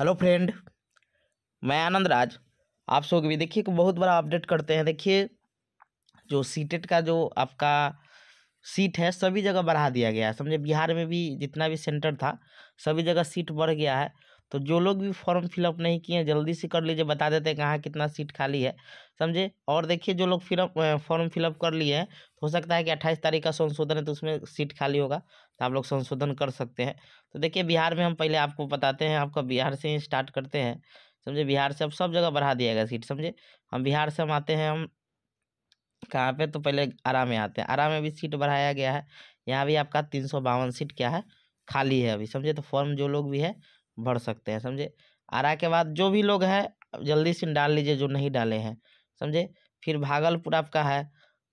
hello friend मैं आनंद राज आप सो भी देखिए बहुत बड़ा अपडेट करते हैं देखिए जो सीटेट का जो आपका सीट है सभी जगह बढ़ा दिया गया है समझे बिहार में भी जितना भी सेंटर था सभी जगह सीट बढ़ गया है तो जो लोग भी फॉर्म फिलअप नहीं किए हैं जल्दी से कर लीजिए बता देते हैं कहाँ कितना सीट खाली है समझे और देखिए जो लोग फिलअप फॉर्म फिलअप कर लिए हैं हो सकता है कि अट्ठाईस तारीख का संशोधन है तो उसमें सीट खाली होगा तो आप लोग संशोधन कर सकते हैं तो देखिए बिहार में हम पहले आपको बताते हैं आपका बिहार से ही स्टार्ट करते हैं समझे बिहार से अब सब जगह बढ़ा दिया गया सीट समझे हम बिहार से हम आते हैं हम कहाँ पे तो पहले आरा में आते हैं आरा में भी सीट बढ़ाया गया है यहाँ भी आपका तीन सौ बावन सीट क्या है खाली है अभी समझे तो फॉर्म जो लोग भी है भर सकते हैं समझे आरा के बाद जो भी लोग हैं जल्दी से डाल लीजिए जो नहीं डाले हैं समझे फिर भागलपुर आपका है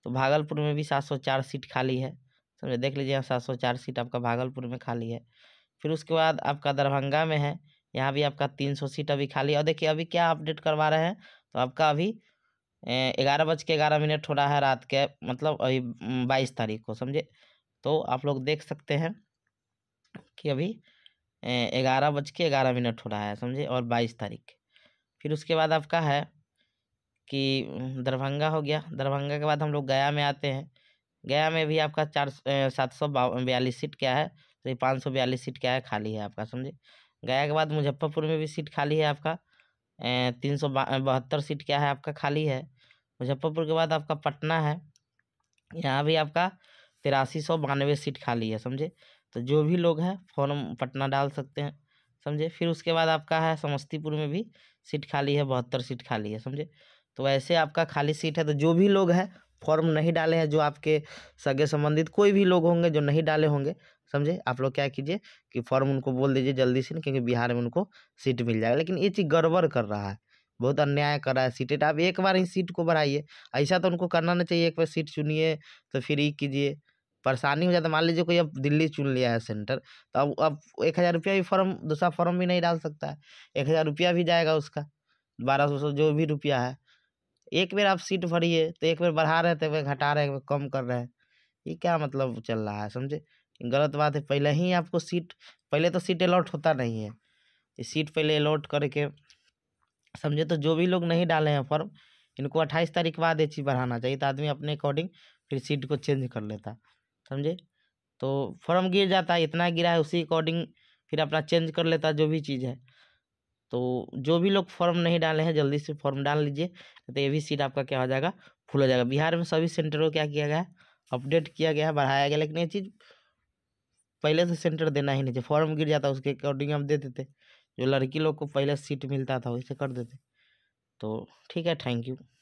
तो भागलपुर में भी सात सौ चार सीट खाली है समझे देख लीजिए सात सौ चार सीट आपका भागलपुर में खाली है फिर उसके बाद आपका दरभंगा में है यहाँ भी आपका तीन सौ सीट अभी खाली है और देखिए अभी क्या अपडेट करवा रहे हैं तो आपका अभी ग्यारह बज के ग्यारह मिनट हो रहा है रात के मतलब अभी बाईस तारीख को समझे तो आप लोग देख सकते हैं कि अभी ग्यारह बज के ग्यारह मिनट हो रहा है समझे और बाईस तारीख फिर उसके बाद आपका है कि दरभंगा हो गया दरभंगा के बाद हम लोग गया में आते हैं गया में भी आपका चार सात सौ बयालीस सीट क्या है तो ये पाँच सौ बयालीस सीट क्या है खाली है आपका समझे गया के बाद मुजफ्फरपुर में भी सीट खाली है आपका तीन सौ बहत्तर सीट क्या है आपका खाली है मुजफ्फरपुर के बाद आपका पटना है यहाँ भी आपका तिरासी सौ बानवे सीट खाली है समझे तो जो भी लोग हैं फॉर्म पटना डाल सकते हैं समझे फिर उसके बाद आपका है समस्तीपुर में भी सीट खाली है बहत्तर सीट खाली है समझे तो ऐसे आपका खाली सीट है तो जो भी लोग हैं फॉर्म नहीं डाले हैं जो आपके सगे संबंधित कोई भी लोग होंगे जो नहीं डाले होंगे समझे आप लोग क्या कीजिए कि फॉर्म उनको बोल दीजिए जल्दी से क्योंकि बिहार में उनको सीट मिल जाएगा लेकिन ये चीज़ गड़बड़ कर रहा है बहुत अन्याय कर रहा है सीटें आप एक बार ही सीट को बढ़ाइए ऐसा तो उनको करना नहीं चाहिए एक बार सीट चुनिए तो फिर ये कीजिए परेशानी हो जाता तो मान लीजिए कोई अब दिल्ली चुन लिया है सेंटर तो अब अब एक हज़ार रुपया भी फॉर्म दूसरा फॉर्म भी नहीं डाल सकता है एक हज़ार रुपया भी जाएगा उसका बारह सौ जो भी रुपया है एक बार आप सीट भरिए तो एक बार बढ़ा रहे थे तो एक बार घटा रहे एक बार कम कर रहे हैं ये क्या मतलब चल रहा है समझे गलत बात है पहले ही आपको सीट पहले तो सीट अलॉट होता नहीं है सीट पहले अलॉट करके समझे तो जो भी लोग नहीं डाले हैं फॉर्म इनको अट्ठाईस तारीख बाद ये चीज़ बढ़ाना चाहिए तो आदमी अपने अकॉर्डिंग फिर सीट को चेंज कर लेता समझे तो फॉर्म गिर जाता है इतना गिरा है उसी अकॉर्डिंग फिर अपना चेंज कर लेता जो भी चीज़ है तो जो भी लोग फॉर्म नहीं डाले हैं जल्दी से फॉर्म डाल लीजिए तो ये भी सीट आपका क्या हो जाएगा फुल हो जाएगा बिहार में सभी सेंटर को क्या किया गया है अपडेट किया गया है बढ़ाया गया लेकिन ये चीज़ पहले से सेंटर देना ही नहीं चाहिए फॉर्म गिर जाता उसके अकॉर्डिंग हम दे देते जो लड़की लोग को पहले सीट मिलता था वैसे कर देते तो ठीक है थैंक यू